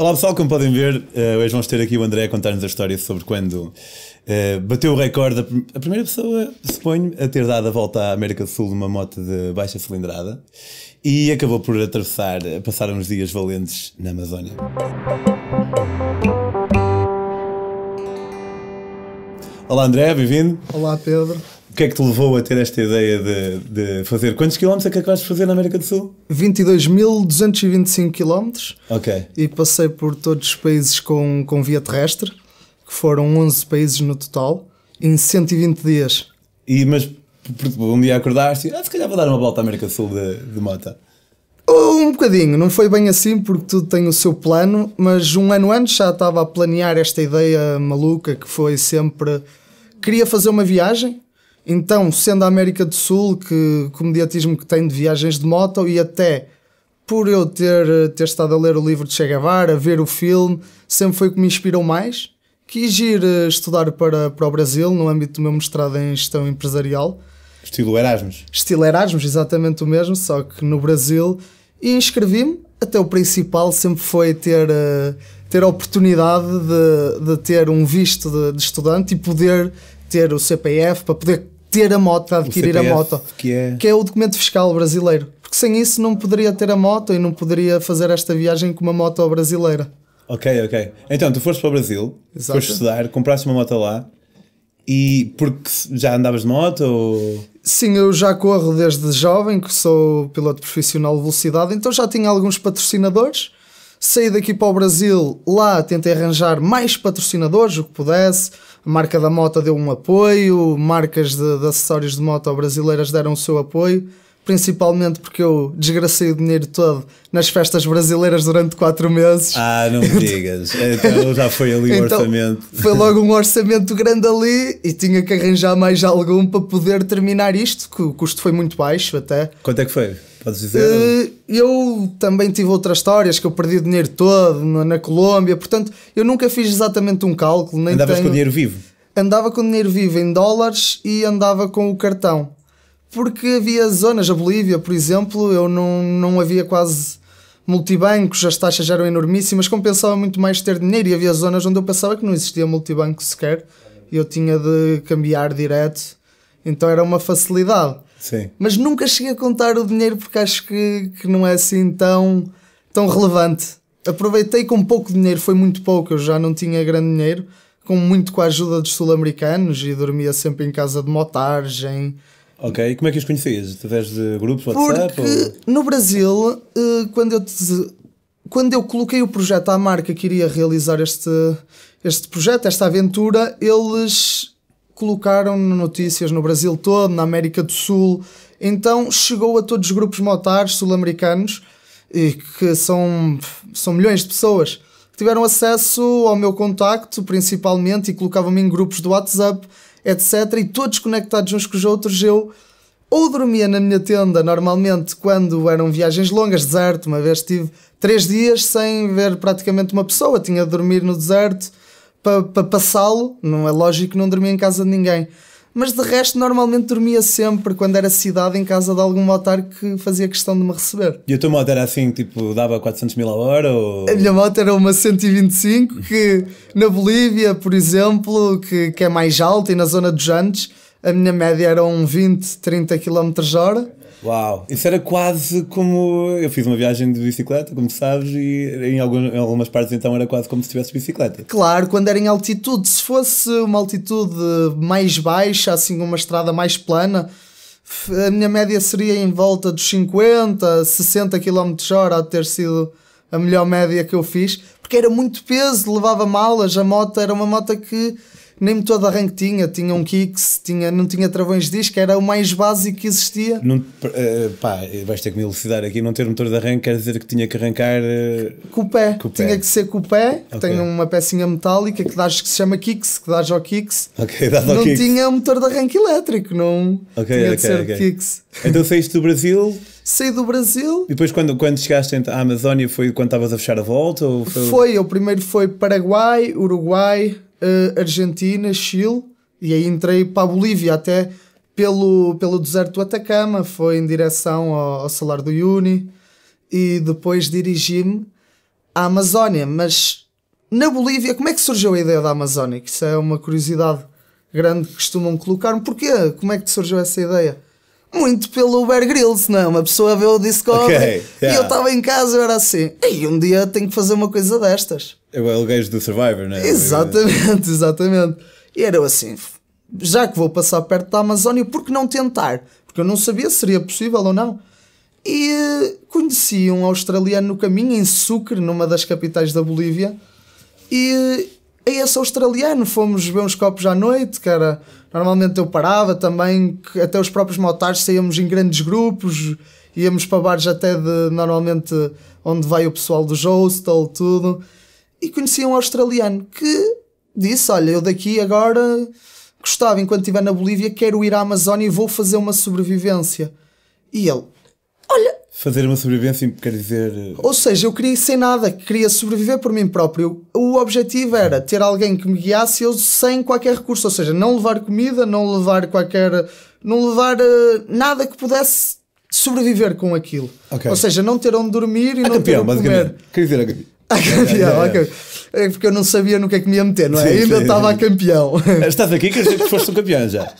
Olá pessoal, como podem ver, uh, hoje vamos ter aqui o André a contar-nos a história sobre quando uh, bateu o recorde, a, a primeira pessoa, suponho, a ter dado a volta à América do Sul numa moto de baixa cilindrada e acabou por atravessar, eh, passar uns dias valentes na Amazónia. Olá André, bem-vindo. Olá Pedro. O que é que te levou a ter esta ideia de, de fazer? Quantos quilómetros é que acabaste de fazer na América do Sul? 22.225 quilómetros. Ok. E passei por todos os países com, com via terrestre, que foram 11 países no total, em 120 dias. E, mas um dia acordaste e ah, se calhar vou dar uma volta à América do Sul de, de moto. Oh, um bocadinho, não foi bem assim porque tudo tem o seu plano, mas um ano antes já estava a planear esta ideia maluca que foi sempre. Queria fazer uma viagem então, sendo a América do Sul, que, que o mediatismo que tem de viagens de moto e até por eu ter, ter estado a ler o livro de Che Guevara, a ver o filme, sempre foi o que me inspirou mais. Quis ir eh, estudar para, para o Brasil, no âmbito do meu mestrado em gestão empresarial. Estilo Erasmus. Estilo Erasmus, exatamente o mesmo, só que no Brasil. E inscrevi-me. Até o principal sempre foi ter, eh, ter a oportunidade de, de ter um visto de, de estudante e poder ter o CPF para poder ter a moto, adquirir CPF, a moto, que é... que é o documento fiscal brasileiro. Porque sem isso não poderia ter a moto e não poderia fazer esta viagem com uma moto brasileira. Ok, ok. Então, tu foste para o Brasil, Exato. foste estudar, compraste uma moto lá e porque já andavas de moto? Ou... Sim, eu já corro desde jovem, que sou piloto profissional de velocidade, então já tinha alguns patrocinadores saí daqui para o Brasil, lá tentei arranjar mais patrocinadores, o que pudesse. A marca da moto deu um apoio, marcas de, de acessórios de moto brasileiras deram o seu apoio principalmente porque eu desgracei o dinheiro todo nas festas brasileiras durante quatro meses. Ah, não me digas. Então já foi ali então, o orçamento. Foi logo um orçamento grande ali e tinha que arranjar mais algum para poder terminar isto, que o custo foi muito baixo até. Quanto é que foi? Podes dizer? Eh, eu também tive outras histórias que eu perdi o dinheiro todo na, Colômbia, portanto, eu nunca fiz exatamente um cálculo. Nem Andavas tenho... com dinheiro vivo? Andava com dinheiro vivo em dólares e andava com o cartão. Porque havia zonas, a Bolívia, por exemplo, eu não, não havia quase multibancos, as taxas eram enormíssimas, compensava muito mais ter dinheiro e havia zonas onde eu pensava que não existia multibanco sequer e eu tinha de cambiar direto, então era uma facilidade. Sim. Mas nunca cheguei a contar o dinheiro porque acho que, que não é assim tão, tão relevante. Aproveitei com pouco dinheiro, foi muito pouco, eu já não tinha grande dinheiro, com muito com a ajuda dos sul-americanos e dormia sempre em casa de motagem. Ok, e como é que os conhecias? Através de grupos, WhatsApp? Porque ou... no Brasil, eh, quando eu, te, quando eu coloquei o projeto à marca que iria realizar este, este projeto, esta aventura, eles colocaram notícias no Brasil todo, na América do Sul. Então chegou a todos os grupos motares sul-americanos, que são, são milhões de pessoas, que tiveram acesso ao meu contacto principalmente e colocavam-me em grupos do WhatsApp, etc. E todos conectados uns com os outros, eu ou dormia na minha tenda normalmente quando eram viagens longas, deserto. Uma vez tive três dias sem ver praticamente uma pessoa, tinha de dormir no deserto para pa passá-lo, não é lógico que não dormia em casa de ninguém. Mas de resto, normalmente dormia sempre, quando era cidade, em casa de algum motar que fazia questão de me receber. E a tua moto era assim, tipo, dava 400 mil a hora? Ou... A minha moto era uma 125, que na Bolívia, por exemplo, que, que é mais alta e na zona dos Andes, a minha média era um 20, 30 km hora. Uau! Isso era quase como. Eu fiz uma viagem de bicicleta, como sabes, e em, algumas, em algumas partes então era quase como se tivesse bicicleta. Claro, quando era em altitude. Se fosse uma altitude mais baixa, assim, uma estrada mais plana, a minha média seria em volta dos 50, 60 km hora a ter sido a melhor média que eu fiz, porque era muito peso, levava malas, a moto era uma moto que nem todo arranque tinha, tinha um kicks, tinha, não tinha travões de disco, era o mais básico que existia. Não, eh, pá, vais ter que me elucidar aqui, não ter motor de arranque quer dizer que tinha que arrancar... Eh, com o pé, com o tinha pé. que ser com o pé, okay. tem uma pecinha metálica que, dás, que se chama kicks, que dás ao kicks. ao Não kicks. tinha motor de arranque elétrico, não okay, tinha okay, de ser okay. kicks. Então saíste do Brasil... Saí do Brasil. E depois quando, quando chegaste então à Amazónia foi quando estavas a fechar a volta? Ou foi... foi, o primeiro foi Paraguai, Uruguai uh, Argentina, Chile, e aí entrei para a Bolívia, até pelo, pelo deserto do Atacama, foi em direção ao, ao Salar do Uni, e depois dirigi-me à Amazónia. Mas na Bolívia, como é que surgiu a ideia da Amazónia? Que isso é uma curiosidade grande que costumam colocar-me. Porquê? Como é que surgiu essa ideia? Muito pelo Bear Grylls, não é? Uma pessoa vê o Discord okay, yeah. e eu estava em casa eu era assim, e um dia tenho que fazer uma coisa destas. É o gajo do Survivor, não é? Exatamente, exatamente. E era assim, já que vou passar perto da Amazónia, por que não tentar? Porque eu não sabia se seria possível ou não. E conheci um australiano no caminho, em Sucre, numa das capitais da Bolívia. E a é esse australiano fomos ver uns copos à noite, que era... Normalmente eu parava também, até os próprios motards saíamos em grandes grupos, íamos para bares até de, normalmente, onde vai o pessoal do hostel, tudo e conheci um australiano que disse: Olha, eu daqui agora gostava, enquanto estiver na Bolívia, quero ir à Amazónia e vou fazer uma sobrevivência. E ele: Olha. Fazer uma sobrevivência quer dizer. Eh, ou seja, eu queria ir sem nada, queria sobreviver por mim próprio. O objetivo era ter alguém que me guiasse eu sem qualquer recurso, ou seja, não levar comida, não levar qualquer. não levar uh, nada que pudesse sobreviver com aquilo. Okay. Ou seja, não ter onde dormir e a ah, não campeão, ter onde comer. Quer dizer, a a é, campeão, é, é. é, porque eu não sabia no que é que me ia meter, não é? Sim, Ainda estava a campeão. Estás aqui, quer dizer que foste um campeão já.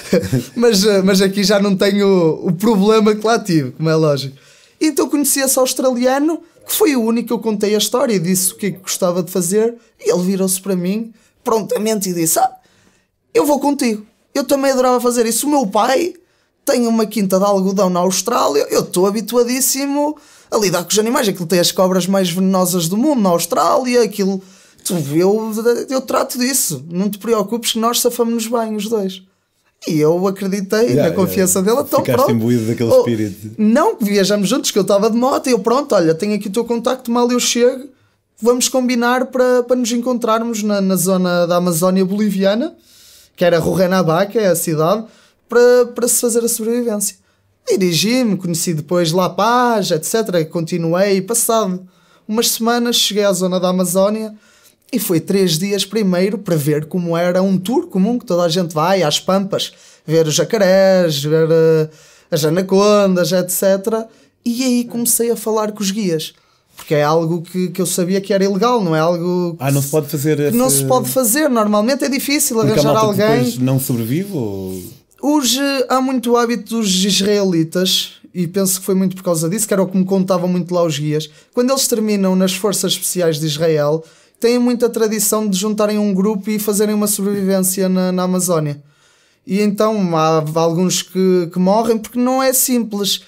mas, eh, mas aqui já não tenho o problema que lá tive, como é lógico. Então conheci esse australiano, que foi o único que eu contei a história e disse o que é que gostava de fazer, e ele virou-se para mim prontamente e disse: Ah, eu vou contigo. Eu também adorava fazer isso. O meu pai tem uma quinta de algodão na Austrália, eu estou habituadíssimo a lidar com os animais. Aquilo tem as cobras mais venenosas do mundo, na Austrália, aquilo. Tu, eu, eu trato disso. Não te preocupes que nós safamos-nos bem, os dois. E eu acreditei yeah, na confiança yeah. dela. Então, Ficaste pronto. imbuído daquele oh, espírito. Não, viajamos juntos, que eu estava de moto e eu, pronto, olha, tenho aqui o teu contacto, mal eu chego, vamos combinar para, para nos encontrarmos na, na zona da Amazónia Boliviana, que era Rurrenabaca, é a cidade, para, para se fazer a sobrevivência. Dirigi-me, conheci depois La Paz, etc. Continuei e passado umas semanas cheguei à zona da Amazónia e foi três dias primeiro para ver como era um tour comum que toda a gente vai às pampas, ver os jacarés, ver uh, as anacondas, etc. E aí comecei a falar com os guias. Porque é algo que, que eu sabia que era ilegal, não é algo. Ah, não se pode fazer. Essa... Não se pode fazer, normalmente é difícil Porque arranjar alguém. Depois não sobrevivo Ou... Hoje há muito hábito dos israelitas, e penso que foi muito por causa disso, que era o que me contavam muito lá os guias, quando eles terminam nas Forças Especiais de Israel, têm muita tradição de juntarem um grupo e fazerem uma sobrevivência na, na Amazónia. E então há alguns que, que morrem porque não é simples.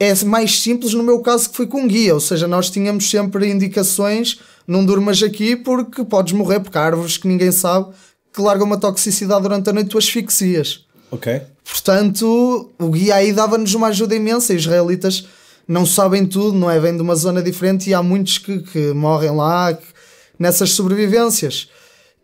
É mais simples no meu caso que fui com guia, ou seja, nós tínhamos sempre indicações, não durmas aqui porque podes morrer, porque há árvores que ninguém sabe que largam uma toxicidade durante a noite, tu asfixias. Ok. Portanto, o guia aí dava-nos uma ajuda imensa. os Israelitas não sabem tudo, não é? Vêm de uma zona diferente e há muitos que, que morrem lá que, nessas sobrevivências.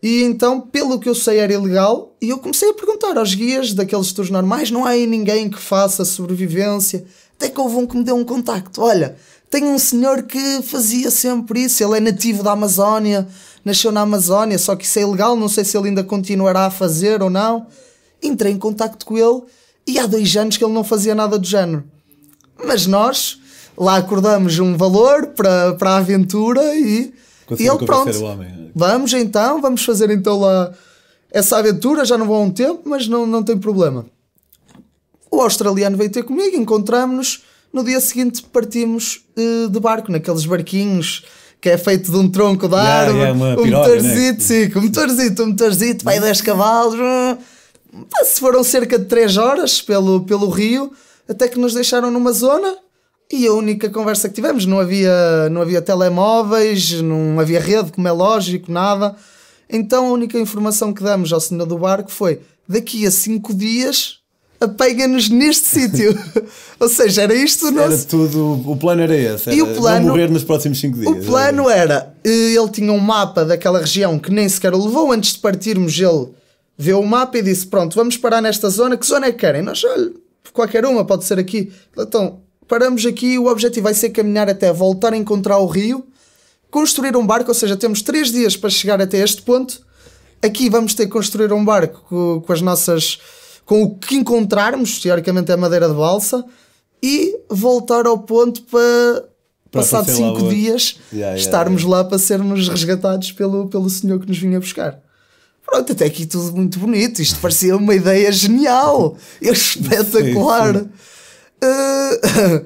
E então, pelo que eu sei, era ilegal. E eu comecei a perguntar aos guias daqueles tours normais: não há aí ninguém que faça sobrevivência? Até que houve um que me deu um contacto. Olha, tem um senhor que fazia sempre isso. Ele é nativo da Amazónia, nasceu na Amazónia, só que isso é ilegal. Não sei se ele ainda continuará a fazer ou não entrei em contacto com ele e há dois anos que ele não fazia nada do género. Mas nós lá acordamos um valor para, para a aventura e, e ele pronto. Né? Vamos então, vamos fazer então lá essa aventura, já não vou há um tempo, mas não, não tem problema. O australiano veio ter comigo, encontramos-nos, no dia seguinte partimos uh, de barco, naqueles barquinhos que é feito de um tronco de árvore, yeah, um né? motorzito, né? sim, um motorzito, um motorzito, vai 10 uhum. cavalos. Uh, se foram cerca de 3 horas pelo, pelo Rio, até que nos deixaram numa zona e a única conversa que tivemos, não havia, não havia telemóveis, não havia rede, como é lógico, nada. Então a única informação que damos ao senhor do barco foi: daqui a 5 dias apega-nos neste sítio. Ou seja, era isto o nosso. Era tudo, o plano era esse. Era e o plano, morrer nos próximos 5 dias. O plano era. era: eh, ele tinha um mapa daquela região que nem sequer o levou. Antes de partirmos, ele vê o mapa e disse: Pronto, vamos parar nesta zona. Que zona é que querem? Nós, olha, qualquer uma, pode ser aqui. Então, paramos aqui. O objetivo vai ser caminhar até voltar a encontrar o rio, construir um barco. Ou seja, temos três dias para chegar até este ponto. Aqui vamos ter que construir um barco com, com as nossas. com o que encontrarmos, teoricamente é madeira de balsa, e voltar ao ponto para passado cinco dias, yeah, yeah, estarmos yeah. lá para sermos resgatados pelo, pelo senhor que nos vinha buscar. Pronto, até aqui tudo muito bonito. Isto parecia uma ideia genial. Espetacular. Sim, sim. Uh,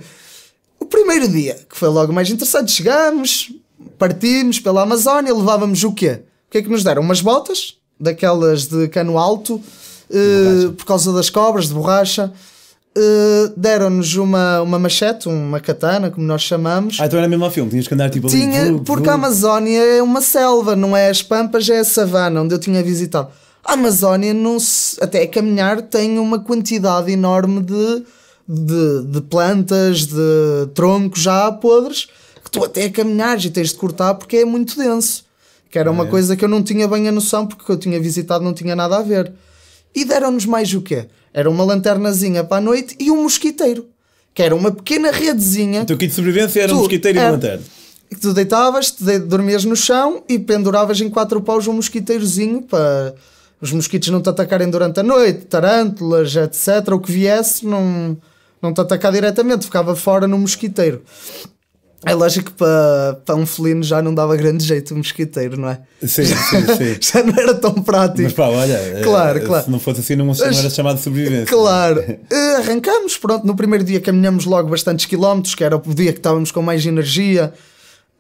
o primeiro dia, que foi logo mais interessante, chegámos, partimos pela Amazónia, levávamos o quê? O que é que nos deram? Umas botas, daquelas de cano alto, uh, por causa das cobras, de borracha. Uh, deram-nos uma, uma machete, uma katana, como nós chamamos. Ah, então era mesmo ao filme, tinhas que andar tipo tinha, ali. porque a Amazónia é uma selva, não é as Pampas, é a savana, onde eu tinha visitado. A Amazónia, não se, até a caminhar, tem uma quantidade enorme de, de, de plantas, de troncos já podres, que tu até a caminhar e tens de cortar porque é muito denso. Que era é. uma coisa que eu não tinha bem a noção, porque o que eu tinha visitado não tinha nada a ver. E deram-nos mais o quê? Era uma lanternazinha para a noite e um mosquiteiro, que era uma pequena redezinha. Então o teu kit de sobrevivência era tu, um mosquiteiro e uma é, lanterna. Que tu deitavas, te dormias no chão e penduravas em quatro paus um mosquiteirozinho para os mosquitos não te atacarem durante a noite, tarântulas, etc. O que viesse não, não te atacar diretamente, ficava fora no mosquiteiro. É lógico que para, para um felino já não dava grande jeito um mosquiteiro, não é? Sim, já, sim, sim. Já não era tão prático. Mas pá, olha, é, claro, é, claro. se não fosse assim não, era chamado de sobrevivência. Claro. Uh, arrancamos, pronto, no primeiro dia caminhamos logo bastantes quilómetros, que era o dia que estávamos com mais energia.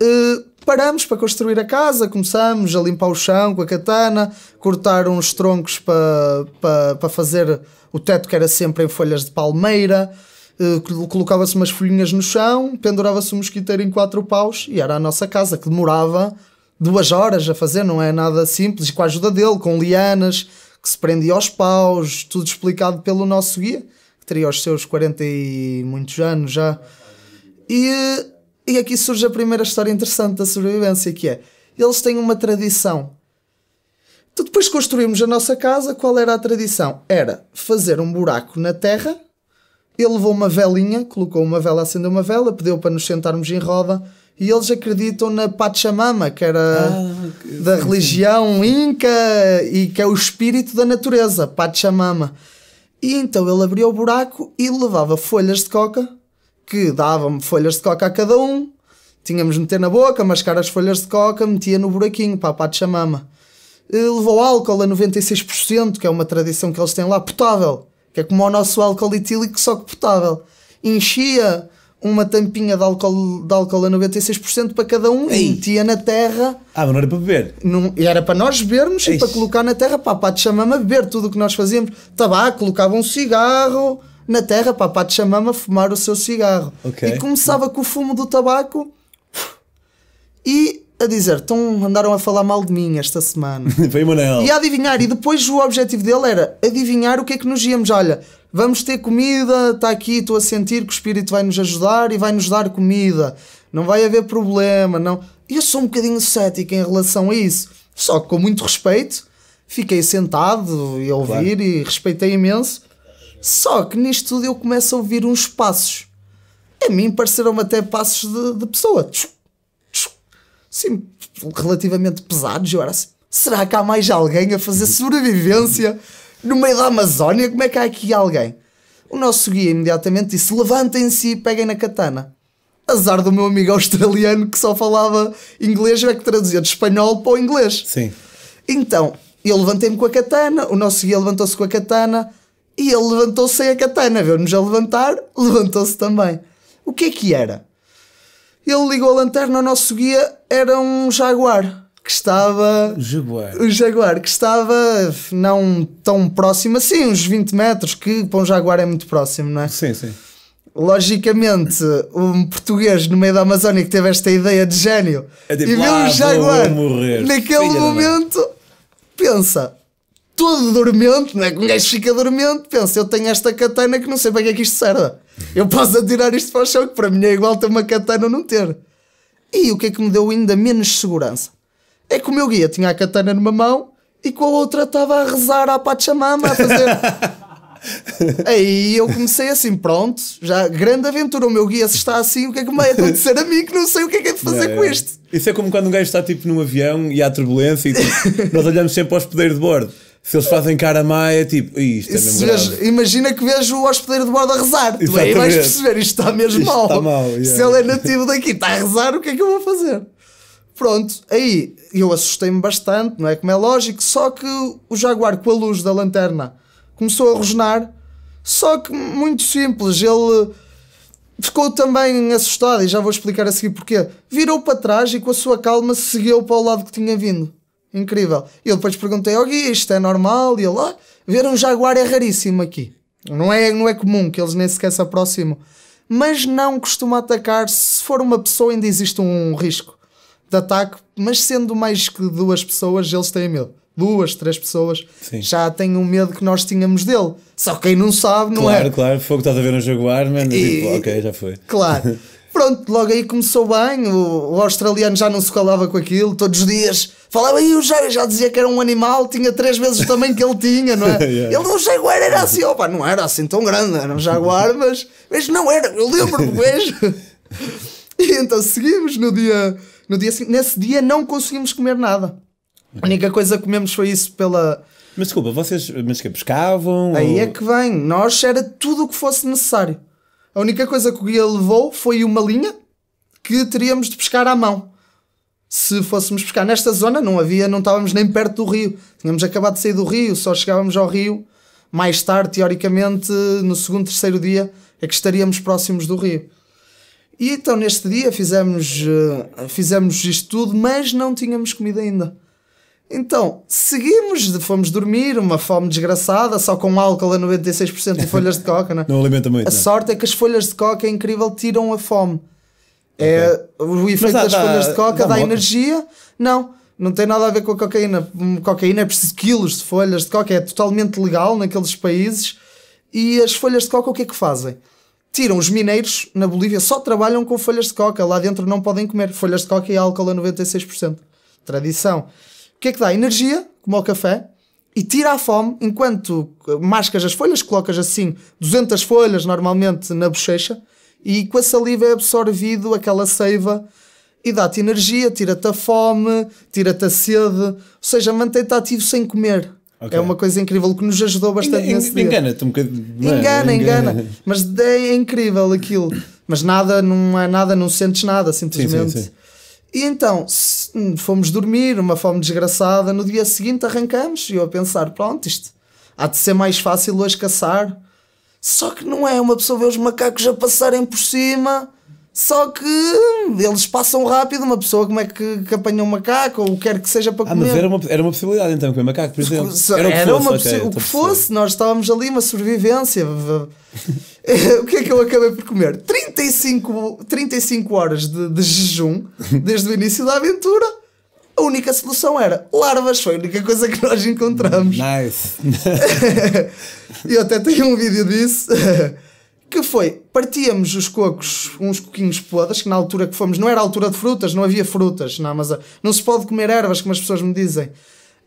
Uh, paramos para construir a casa, começamos a limpar o chão com a katana, cortar uns troncos para, para, para fazer o teto que era sempre em folhas de palmeira. Uh, Colocava-se umas folhinhas no chão, pendurava-se um mosquiteiro em quatro paus e era a nossa casa, que demorava duas horas a fazer, não é nada simples, com a ajuda dele, com lianas, que se prendia aos paus, tudo explicado pelo nosso guia, que teria os seus 40 e muitos anos já. E, e aqui surge a primeira história interessante da sobrevivência, que é, eles têm uma tradição depois construímos a nossa casa, qual era a tradição? Era fazer um buraco na terra ele levou uma velinha, colocou uma vela, acendeu uma vela, pediu para nos sentarmos em roda e eles acreditam na Pachamama, que era ah, que... da religião inca e que é o espírito da natureza, Pachamama. E então ele abria o buraco e levava folhas de coca, que dava-me folhas de coca a cada um. Tínhamos de meter na boca, mascar as folhas de coca, metia no buraquinho para a Pachamama. levou álcool a 96%, que é uma tradição que eles têm lá, potável que é como o nosso álcool etílico, só que potável. Enchia uma tampinha de álcool, de álcool a 96% para cada um Ei. e metia na terra. Ah, mas não era para beber. Num, era para nós bebermos Eish. e para colocar na terra. papá te chamama a beber tudo o que nós fazíamos. Tabaco, colocava um cigarro na terra. papá te chamama a fumar o seu cigarro. Okay. E começava com o fumo do tabaco e a dizer: tão, andaram a falar mal de mim esta semana. Foi Manuel. E a adivinhar. E depois o objetivo dele era adivinhar o que é que nos íamos. Olha, vamos ter comida, está aqui, estou a sentir que o Espírito vai nos ajudar e vai nos dar comida. Não vai haver problema, não. E eu sou um bocadinho cético em relação a isso. Só que com muito respeito, fiquei sentado e a ouvir claro. e respeitei imenso. Só que nisto tudo eu começo a ouvir uns passos. A mim pareceram até passos de, de pessoa. Tchum assim, relativamente pesados. Eu era assim, será que há mais alguém a fazer sobrevivência no meio da Amazónia? Como é que há aqui alguém? O nosso guia imediatamente disse: levantem-se e peguem na katana. Azar do meu amigo australiano que só falava inglês, é que traduzia de espanhol para o inglês. Sim. Então, eu levantei-me com a katana, o nosso guia levantou-se com a katana e ele levantou-se sem a katana. Viu-nos a levantar, levantou-se também. O que é que era? Ele ligou a lanterna, o nosso guia era um jaguar que estava. Jaguar. Um Jaguar, que estava não tão próximo assim, uns 20 metros, que para um Jaguar é muito próximo, não é? Sim, sim. Logicamente, um português no meio da Amazónia que teve esta ideia de gênio é tipo, e viu um ah, Jaguar naquele momento, pensa: todo dormente, não é? Que um gajo fica dormente, pensa, eu tenho esta katana que não sei para que é que isto serve. Eu posso atirar isto para o chão, que para mim é igual ter uma katana ou não ter. E o que é que me deu ainda menos segurança? É que o meu guia tinha a katana numa mão e com a outra estava a rezar à Pachamama, a fazer. Aí eu comecei assim, pronto, já grande aventura. O meu guia se está assim, o que é que me vai acontecer a mim que não sei o que é que é de fazer com é. isto? Isso é como quando um gajo está tipo num avião e há turbulência e tipo, nós olhamos sempre aos poderes de bordo se eles fazem cara má, é tipo, isto é mesmo vejo, Imagina que vejo o hospedeiro de bordo a rezar, tu aí vais perceber, isto está mesmo isto mal. Está mal yeah. Se ele é nativo daqui, está a rezar, o que é que eu vou fazer? Pronto, aí eu assustei-me bastante, não é? Como é lógico, só que o Jaguar com a luz da lanterna começou a rosnar, só que muito simples, ele ficou também assustado, e já vou explicar a seguir porquê. Virou para trás e com a sua calma seguiu para o lado que tinha vindo incrível. E eu depois perguntei ao guia, isto é normal? E ele, ah, ver um jaguar é raríssimo aqui. Não é, não é comum que eles nem sequer se aproximam. Mas não costuma atacar se for uma pessoa ainda existe um risco de ataque, mas sendo mais que duas pessoas, eles têm medo. Duas, três pessoas Sim. já têm o um medo que nós tínhamos dele. Só quem não sabe, não claro, é? Claro, claro, foi estás a ver um Jaguar, mas e, tipo, ok, já foi. Claro. Pronto, logo aí começou bem, o, o australiano já não se calava com aquilo, todos os dias falava, e o já, já dizia que era um animal, tinha três vezes o tamanho que ele tinha, não é? yeah. Ele, o jaguar era assim, opa, não era assim tão grande, era um jaguar, mas, mas não era, eu lembro-me, vejo. e então seguimos no dia, no dia nesse dia não conseguimos comer nada. A única coisa que comemos foi isso pela, mas desculpa, vocês mas que pescavam? Aí ou... é que vem, nós era tudo o que fosse necessário. A única coisa que o guia levou foi uma linha que teríamos de pescar à mão. Se fôssemos pescar nesta zona, não havia, não estávamos nem perto do rio. Tínhamos acabado de sair do rio, só chegávamos ao rio mais tarde, teoricamente, no segundo, terceiro dia, é que estaríamos próximos do rio. E então neste dia fizemos, eh, fizemos isto tudo, mas não tínhamos comida ainda. Então, seguimos, fomos dormir, uma fome desgraçada, só com álcool a 96% e folhas de coca, não, é? não alimenta muito. A não. É? sorte é que as folhas de coca é incrível, tiram a fome. É, okay. É, o efeito dá, das dá, folhas de coca dá, dá energia. Não, não tem nada a ver com a cocaína. Hum, cocaína é preciso quilos de folhas de coca, é totalmente legal naqueles países. E as folhas de coca o que é que fazem? Tiram os mineiros na Bolívia, só trabalham com folhas de coca, lá dentro não podem comer folhas de coca e álcool a 96%. Tradição que é que dá energia, como o café, e tira a fome enquanto mascas as folhas, colocas assim 200 folhas normalmente na bochecha e com a saliva é absorvido aquela seiva e dá-te energia, tira-te a fome, tira-te a sede, ou seja, mantém-te ativo sem comer. Okay. É uma coisa incrível que nos ajudou bastante nesse Engana-te um bocadinho. É? Engana, engana, engana. Mas é, é incrível aquilo. Mas nada, não é nada, não sentes nada, simplesmente. Sim, sim, sim. E então, fomos dormir, uma fome desgraçada. No dia seguinte arrancamos e eu a pensar: pronto, isto há de ser mais fácil hoje caçar. Só que não é, uma pessoa vê os macacos a passarem por cima. Só que eles passam rápido, uma pessoa como é que, que apanha um macaco, ou quer que seja para ah, comer. Mas era uma, era uma possibilidade então comer macaco, por exemplo. Era o que fosse, uma, okay, o que fosse nós estávamos ali, uma sobrevivência. o que é que eu acabei por comer? 35, 35 horas de, de jejum desde o início da aventura. A única solução era larvas, foi a única coisa que nós encontramos. Nice! eu até tenho um vídeo disso. que foi, partíamos os cocos, uns coquinhos podres, que na altura que fomos, não era altura de frutas, não havia frutas na Amazônia, ah, não se pode comer ervas, como as pessoas me dizem.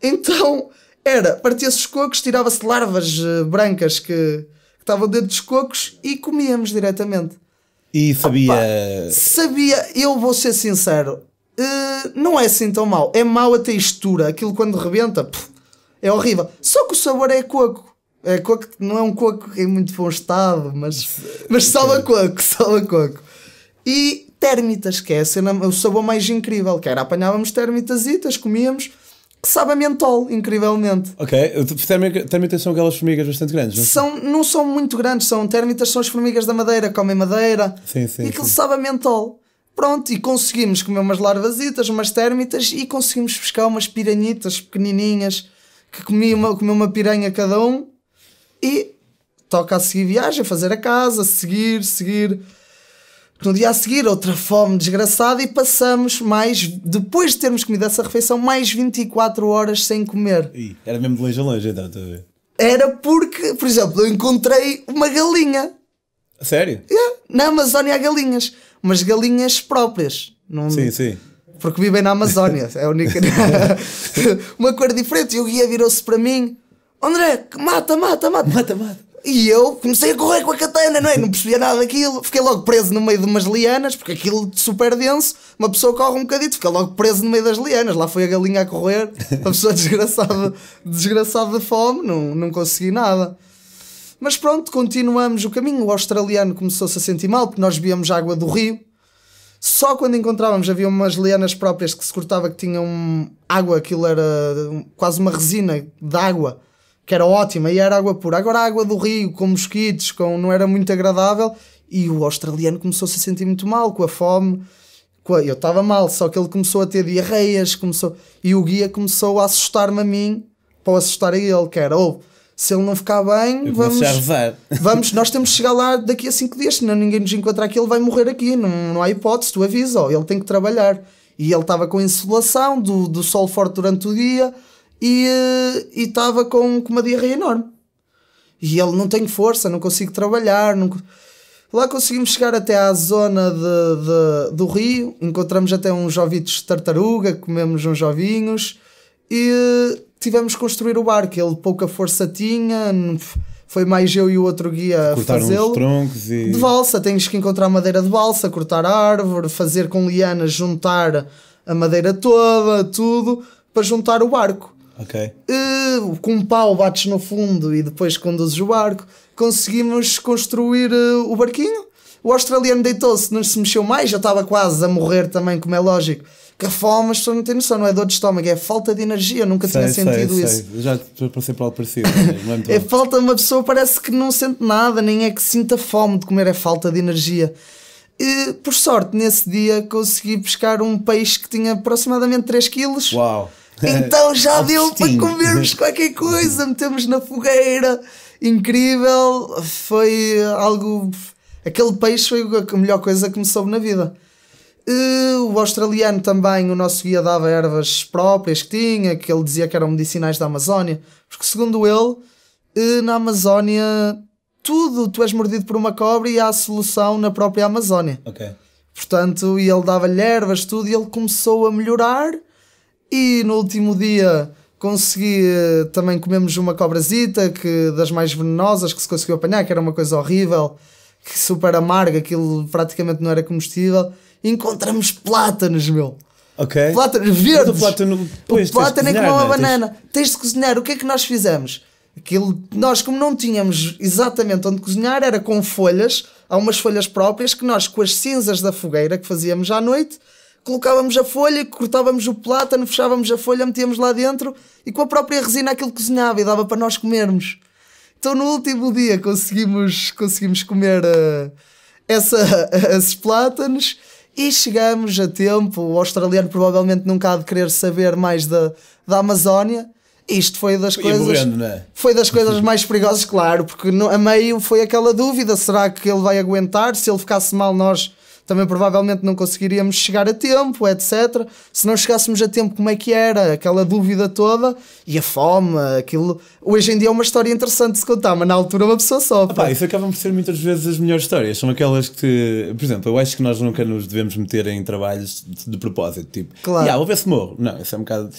Então, era, partia-se os cocos, tirava-se larvas uh, brancas que, que estava dentro dos cocos e comíamos diretamente. E sabia. Opa, sabia, eu vou ser sincero, uh, não é assim tão mau. É mau a textura, aquilo quando rebenta pff, é horrível. Só que o sabor é coco. É coco, não é um coco em muito bom estado, mas, mas salva coco, salva coco. E térmitas, que é a cena, o sabor mais incrível, que era apanhávamos termitazitas, comíamos que sabe a mentol, incrivelmente. Ok, termitas são aquelas formigas bastante grandes, não são? Não são muito grandes, são termitas, são as formigas da madeira, comem madeira. Sim, sim. E aquilo sim. sabe a mentol. Pronto, e conseguimos comer umas larvasitas, umas termitas e conseguimos pescar umas piranhitas pequenininhas que comia uma, comia uma piranha cada um e toca a seguir viagem, fazer a casa, seguir, seguir no dia a seguir outra fome desgraçada e passamos mais, depois de termos comido essa refeição, mais 24 horas sem comer. Ih, era mesmo de longe a longe, então, estou a ver. Era porque, por exemplo, eu encontrei uma galinha. A sério? É, na Amazónia há galinhas, mas galinhas próprias. Não... Sim, sim. Porque vivem na Amazónia, é a única. uma cor diferente. E o guia virou-se para mim: André, mata, mata, mata. Mata, mata. E eu comecei a correr com a katana, não é? Não percebia nada daquilo. Fiquei logo preso no meio de umas lianas, porque aquilo super denso, uma pessoa corre um bocadito, fica logo preso no meio das lianas. Lá foi a galinha a correr, a pessoa desgraçada, desgraçada de fome, não, não consegui nada. Mas pronto, continuamos o caminho. O australiano começou-se a sentir mal, porque nós víamos água do rio. Só quando encontrávamos havia umas lianas próprias que se cortava que tinham água, aquilo era quase uma resina de água que era ótima e era água pura. Agora a água do rio, com mosquitos, com, não era muito agradável e o australiano começou-se a sentir muito mal com a fome. Com a... eu estava mal, só que ele começou a ter diarreias começou, e o guia começou a assustar-me a mim para assustar a ele, que era, oh, se ele não ficar bem, vamos, vamos, nós temos que chegar lá daqui a 5 dias, senão ninguém nos encontrar aqui, ele vai morrer aqui, não, não há hipótese, tu avisa, ele tem que trabalhar. E ele estava com insolação do, do sol forte durante o dia, e estava eh, com, com uma diarreia enorme. E ele não tem força, não consigo trabalhar. Não... Lá conseguimos chegar até à zona de, de, do rio, encontramos até uns jovitos de tartaruga, comemos uns jovinhos e eh, tivemos que construir o barco. Ele pouca força tinha, foi mais eu e o outro guia a fazê-lo. E... De balsa, tens que encontrar madeira de balsa, cortar árvore, fazer com lianas, juntar a madeira toda, tudo, para juntar o barco. Ok. Uh, com um pau bates no fundo e depois conduzes o barco. Conseguimos construir uh, o barquinho. O australiano deitou-se, não se mexeu mais, já estava quase a morrer também, como é lógico. Que a fome, as pessoas não têm noção, não é dor de estômago, é falta de energia, nunca sei, tinha sentido sei, isso. Sei. Já passei por algo parecido, é falta, uma pessoa parece que não sente nada, nem é que sinta fome de comer, é falta de energia. E, por sorte, nesse dia consegui pescar um peixe que tinha aproximadamente 3 quilos. Uau! Então já deu para comermos qualquer coisa, metemos na fogueira. Incrível, foi algo. Aquele peixe foi a melhor coisa que me soube na vida. o australiano também, o nosso guia dava ervas próprias que tinha, que ele dizia que eram medicinais da Amazónia, porque segundo ele, na Amazónia tudo, tu és mordido por uma cobra e há solução na própria Amazónia. Ok. Portanto, e ele dava-lhe ervas, tudo, e ele começou a melhorar e no último dia consegui eh, também comemos uma cobrazita que das mais venenosas que se conseguiu apanhar, que era uma coisa horrível, que super amarga, aquilo praticamente não era comestível. encontramos plátanos, meu. Ok. Plátanos verdes. O plátano, pois, o plátano é como uma é? banana. Tens... tens de cozinhar. O que é que nós fizemos? Aquilo, nós, como não tínhamos exatamente onde cozinhar, era com folhas, há umas folhas próprias que nós, com as cinzas da fogueira que fazíamos à noite, colocávamos a folha, cortávamos o plátano, fechávamos a folha, metíamos lá dentro e com a própria resina aquilo cozinhava e dava para nós comermos. Então no último dia conseguimos, conseguimos comer uh, essa, uh, esses plátanos e chegamos a tempo. O australiano provavelmente nunca há de querer saber mais da, da Amazónia. Isto foi das foi coisas. Morrendo, não é? Foi das coisas mais perigosas, claro, porque no, a meio foi aquela dúvida: será que ele vai aguentar? Se ele ficasse mal, nós também provavelmente não conseguiríamos chegar a tempo, etc. Se não chegássemos a tempo, como é que era? Aquela dúvida toda e a fome, aquilo. Hoje em dia é uma história interessante de se contar, mas na altura uma pessoa só. isso acabam por ser muitas vezes as melhores histórias. São aquelas que, por exemplo, eu acho que nós nunca nos devemos meter em trabalhos de, de propósito, tipo, claro. yeah, vou ver se morro. Não, isso é um bocado.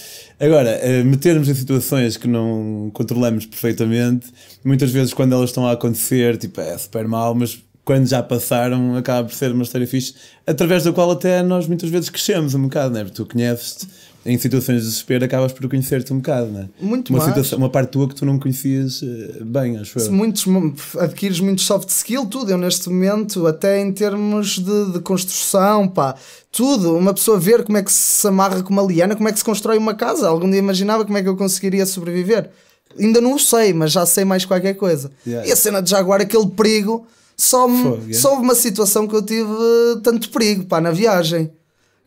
Agora, eh, metermos em situações que não controlamos perfeitamente, muitas vezes quando elas estão a acontecer, tipo, é super mal, mas quando já passaram, acaba por ser uma história fixe, através da qual até nós muitas vezes crescemos um bocado, não é? Porque tu conheces-te em situações de desespero, acabas por conhecer-te um bocado, não é? Muito uma mais. Situação, uma parte tua que tu não conhecias eh, bem, acho eu. Muitos, adquires muito soft skill, tudo. Eu, neste momento, até em termos de, de construção, pá, tudo. Uma pessoa ver como é que se amarra com uma liana, como é que se constrói uma casa. Algum dia imaginava como é que eu conseguiria sobreviver. Ainda não o sei, mas já sei mais qualquer coisa. Yeah. E a cena de Jaguar, aquele perigo só, Fogo, é? só uma situação que eu tive eh, tanto perigo, pá, na viagem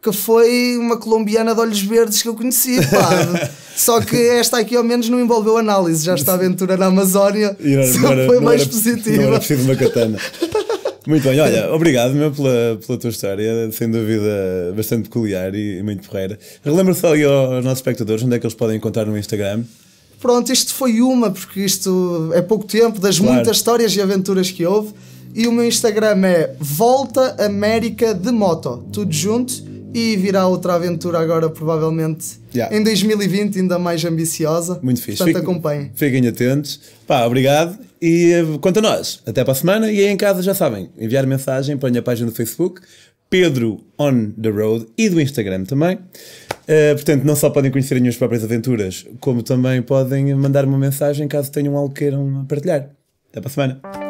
que foi uma colombiana de olhos verdes que eu conheci, pá. Só que esta aqui ao menos não envolveu análise, já esta aventura na Amazónia, era, foi mais era, positiva. Não era preciso uma katana. muito bem, olha, obrigado meu pela, pela tua história, sem dúvida bastante peculiar e, e muito porreira. Relembra só aí aos nossos espectadores onde é que eles podem encontrar no Instagram. Pronto, isto foi uma, porque isto é pouco tempo, das claro. muitas histórias e aventuras que houve. E o meu Instagram é Volta América de Moto, tudo junto. E virá outra aventura agora, provavelmente yeah. em 2020, ainda mais ambiciosa. Muito fixe. Portanto, fiquem, acompanhem. Fiquem atentos. Pá, obrigado. E eh, quanto a nós, até para a semana. E aí em casa já sabem, enviar mensagem para a minha página do Facebook, Pedro on the Road e do Instagram também. Uh, portanto, não só podem conhecer as minhas próprias aventuras, como também podem mandar -me uma mensagem caso tenham algo que queiram partilhar. Até para a semana.